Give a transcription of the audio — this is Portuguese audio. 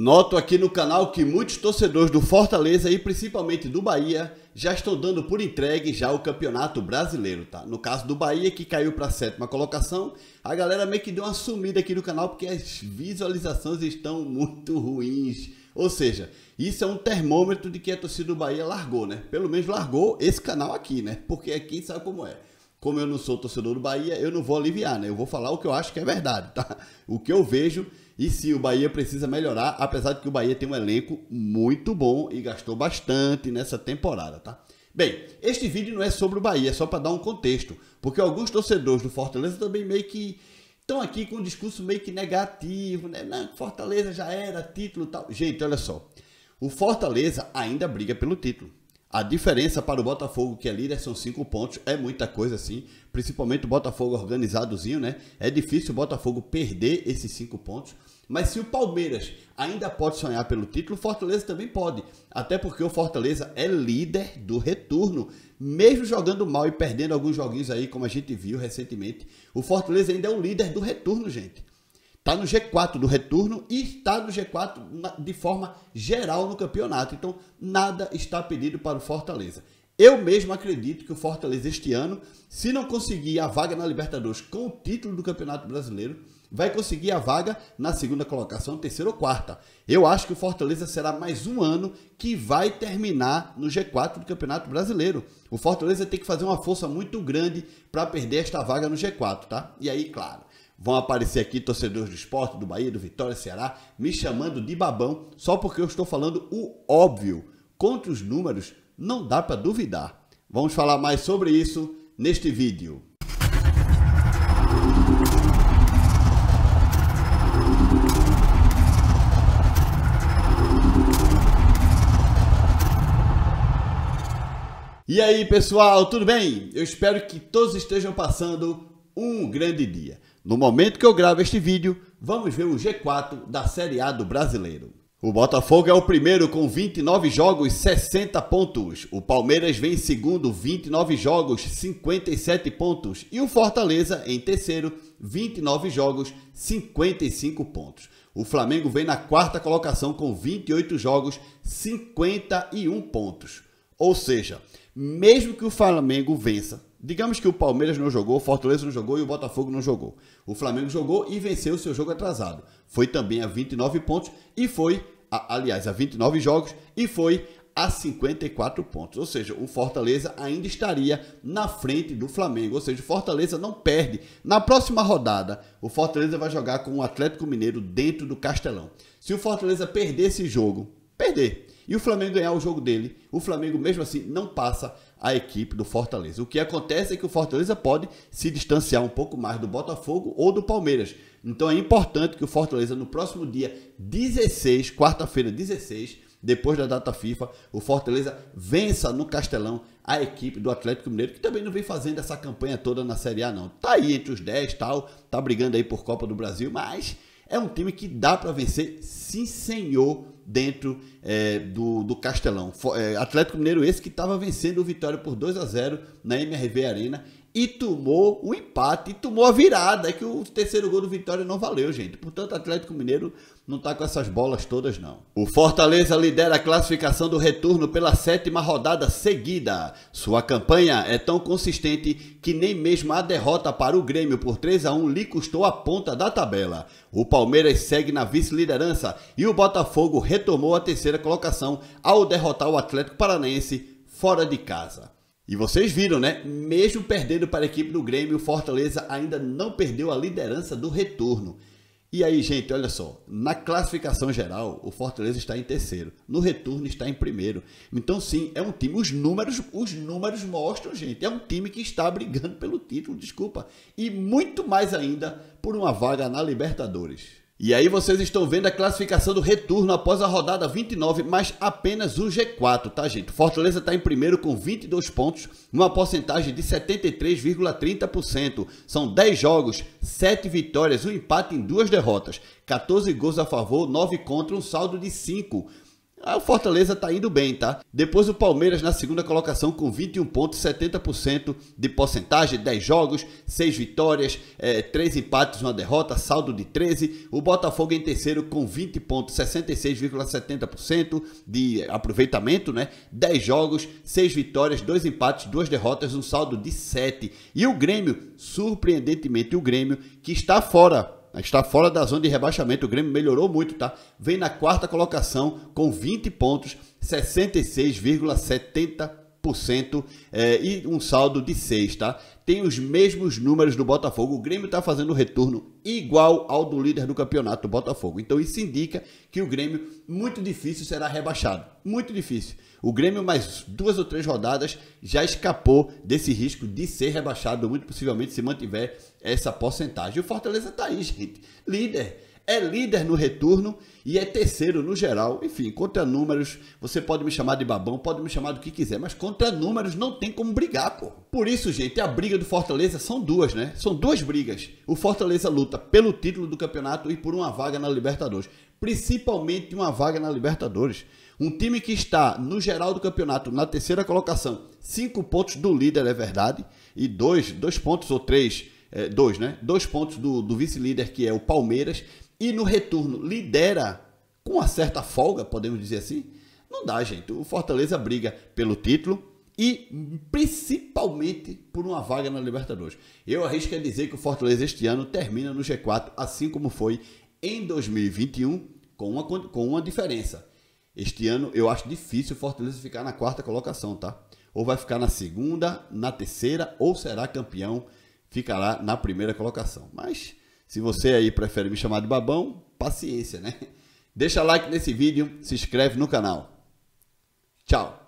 Noto aqui no canal que muitos torcedores do Fortaleza e principalmente do Bahia já estão dando por entregue já o Campeonato Brasileiro, tá? No caso do Bahia, que caiu para a sétima colocação, a galera meio que deu uma sumida aqui no canal porque as visualizações estão muito ruins. Ou seja, isso é um termômetro de que a torcida do Bahia largou, né? Pelo menos largou esse canal aqui, né? Porque aqui sabe como é. Como eu não sou torcedor do Bahia, eu não vou aliviar, né? Eu vou falar o que eu acho que é verdade, tá? O que eu vejo e sim, o Bahia precisa melhorar, apesar de que o Bahia tem um elenco muito bom e gastou bastante nessa temporada, tá? Bem, este vídeo não é sobre o Bahia, é só para dar um contexto, porque alguns torcedores do Fortaleza também meio que estão aqui com um discurso meio que negativo, né? Não, Fortaleza já era título e tal. Gente, olha só. O Fortaleza ainda briga pelo título. A diferença para o Botafogo, que é líder, são cinco pontos, é muita coisa assim, principalmente o Botafogo organizadozinho, né? É difícil o Botafogo perder esses cinco pontos. Mas se o Palmeiras ainda pode sonhar pelo título, o Fortaleza também pode. Até porque o Fortaleza é líder do retorno. Mesmo jogando mal e perdendo alguns joguinhos aí, como a gente viu recentemente, o Fortaleza ainda é o líder do retorno, gente está no G4 do retorno e está no G4 de forma geral no campeonato. Então, nada está pedido para o Fortaleza. Eu mesmo acredito que o Fortaleza este ano, se não conseguir a vaga na Libertadores com o título do Campeonato Brasileiro, vai conseguir a vaga na segunda colocação, terceira ou quarta. Eu acho que o Fortaleza será mais um ano que vai terminar no G4 do Campeonato Brasileiro. O Fortaleza tem que fazer uma força muito grande para perder esta vaga no G4, tá? E aí, claro, vão aparecer aqui torcedores do esporte, do Bahia, do Vitória, Ceará, me chamando de babão só porque eu estou falando o óbvio. Contra os números, não dá para duvidar. Vamos falar mais sobre isso neste vídeo. E aí pessoal, tudo bem? Eu espero que todos estejam passando um grande dia. No momento que eu gravo este vídeo, vamos ver o G4 da Série A do Brasileiro. O Botafogo é o primeiro com 29 jogos, 60 pontos. O Palmeiras vem em segundo, 29 jogos, 57 pontos. E o Fortaleza em terceiro, 29 jogos, 55 pontos. O Flamengo vem na quarta colocação com 28 jogos, 51 pontos. Ou seja, mesmo que o Flamengo vença, Digamos que o Palmeiras não jogou, o Fortaleza não jogou e o Botafogo não jogou. O Flamengo jogou e venceu o seu jogo atrasado. Foi também a 29 pontos e foi, a, aliás, a 29 jogos e foi a 54 pontos. Ou seja, o Fortaleza ainda estaria na frente do Flamengo. Ou seja, o Fortaleza não perde. Na próxima rodada, o Fortaleza vai jogar com o Atlético Mineiro dentro do Castelão. Se o Fortaleza perder esse jogo, perder, e o Flamengo ganhar o jogo dele, o Flamengo mesmo assim não passa a equipe do Fortaleza. O que acontece é que o Fortaleza pode se distanciar um pouco mais do Botafogo ou do Palmeiras. Então é importante que o Fortaleza no próximo dia 16, quarta-feira 16, depois da data FIFA, o Fortaleza vença no Castelão a equipe do Atlético Mineiro, que também não vem fazendo essa campanha toda na Série A não. Tá aí entre os 10, tal, tá brigando aí por Copa do Brasil, mas é um time que dá para vencer, sim senhor, dentro é, do, do Castelão. É, Atlético Mineiro esse que estava vencendo o Vitória por 2 a 0 na MRV Arena e tomou o empate, e tomou a virada. É que o terceiro gol do Vitória não valeu, gente. Portanto, o Atlético Mineiro não tá com essas bolas todas, não. O Fortaleza lidera a classificação do retorno pela sétima rodada seguida. Sua campanha é tão consistente que nem mesmo a derrota para o Grêmio por 3 a 1 lhe custou a ponta da tabela. O Palmeiras segue na vice-liderança e o Botafogo retomou a terceira colocação ao derrotar o Atlético Paranaense fora de casa. E vocês viram, né? Mesmo perdendo para a equipe do Grêmio, o Fortaleza ainda não perdeu a liderança do retorno. E aí, gente, olha só. Na classificação geral, o Fortaleza está em terceiro. No retorno está em primeiro. Então, sim, é um time. Os números, os números mostram, gente. É um time que está brigando pelo título, desculpa. E muito mais ainda por uma vaga na Libertadores. E aí vocês estão vendo a classificação do retorno após a rodada 29, mas apenas o G4, tá gente? Fortaleza está em primeiro com 22 pontos, numa porcentagem de 73,30%. São 10 jogos, 7 vitórias, um empate em duas derrotas, 14 gols a favor, 9 contra, um saldo de 5. Ah, o Fortaleza está indo bem, tá? Depois o Palmeiras na segunda colocação com 21,70% de porcentagem, 10 jogos, 6 vitórias, é, eh, 3 empates, 1 derrota, saldo de 13. O Botafogo em terceiro com 20,66,70% de aproveitamento, né? 10 jogos, 6 vitórias, 2 empates, 2 derrotas, um saldo de 7. E o Grêmio, surpreendentemente o Grêmio, que está fora Está fora da zona de rebaixamento. O Grêmio melhorou muito, tá? Vem na quarta colocação com 20 pontos, 66,70 é, e um saldo de 6, tá? Tem os mesmos números do Botafogo. O Grêmio está fazendo um retorno igual ao do líder do campeonato, Botafogo. Então isso indica que o Grêmio, muito difícil, será rebaixado. Muito difícil. O Grêmio, mais duas ou três rodadas, já escapou desse risco de ser rebaixado, muito possivelmente, se mantiver essa porcentagem. O Fortaleza está aí, gente. Líder é líder no retorno e é terceiro no geral. Enfim, contra números, você pode me chamar de babão, pode me chamar do que quiser, mas contra números não tem como brigar, pô. Por isso, gente, a briga do Fortaleza são duas, né? São duas brigas. O Fortaleza luta pelo título do campeonato e por uma vaga na Libertadores, principalmente uma vaga na Libertadores. Um time que está no geral do campeonato na terceira colocação, cinco pontos do líder, é verdade, e dois, dois pontos ou três, é, dois, né? Dois pontos do, do vice-líder que é o Palmeiras e no retorno lidera com uma certa folga, podemos dizer assim, não dá, gente. O Fortaleza briga pelo título e principalmente por uma vaga na Libertadores. Eu arrisco a dizer que o Fortaleza este ano termina no G4, assim como foi em 2021, com uma, com uma diferença. Este ano eu acho difícil o Fortaleza ficar na quarta colocação, tá? Ou vai ficar na segunda, na terceira, ou será campeão, ficará na primeira colocação. Mas se você aí prefere me chamar de babão, paciência, né? Deixa like nesse vídeo, se inscreve no canal. Tchau!